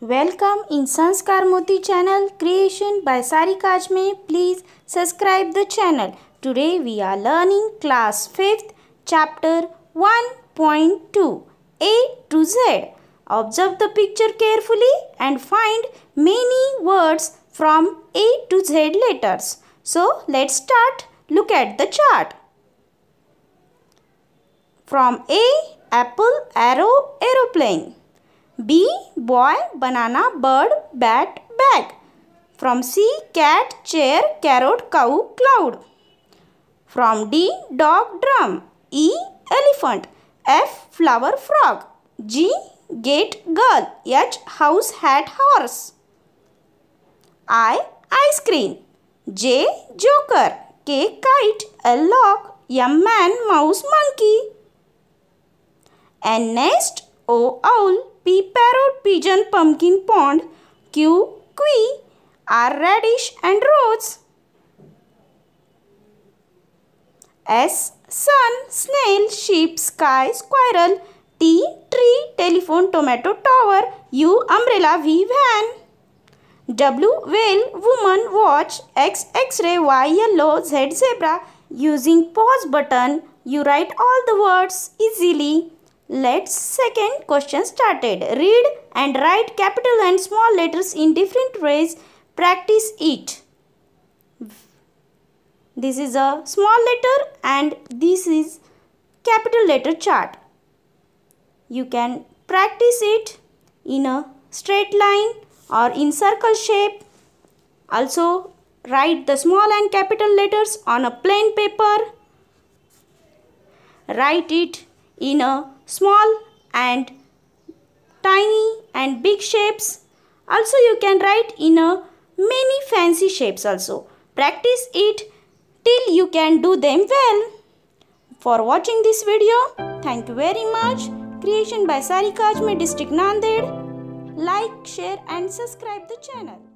Welcome in Sanskar Moti channel creation by Sari Ajme. Please subscribe the channel. Today we are learning class 5th chapter 1.2 A to Z. Observe the picture carefully and find many words from A to Z letters. So let's start. Look at the chart. From A, apple, arrow, aeroplane. B. Boy, banana, bird, bat, bag. From C. Cat, chair, carrot, cow, cloud. From D. Dog, drum. E. Elephant. F. Flower, frog. G. Gate, girl. H. House, hat, horse. I. Ice cream. J. Joker. K. Kite. L. Lock. M. Man, mouse, monkey. And next, O owl P parrot pigeon pumpkin pond Q quee R radish and rose S sun snail sheep sky squirrel T tree telephone tomato tower U umbrella V van W whale woman watch X x-ray Y yellow Z zebra using pause button you write all the words easily Let's second question started. Read and write capital and small letters in different ways. Practice it. This is a small letter and this is capital letter chart. You can practice it in a straight line or in circle shape. Also write the small and capital letters on a plain paper. Write it in a small and tiny and big shapes. Also you can write in a many fancy shapes also. Practice it till you can do them well. For watching this video, thank you very much. Creation by Sari Ajmer District Nanded. Like, share and subscribe the channel.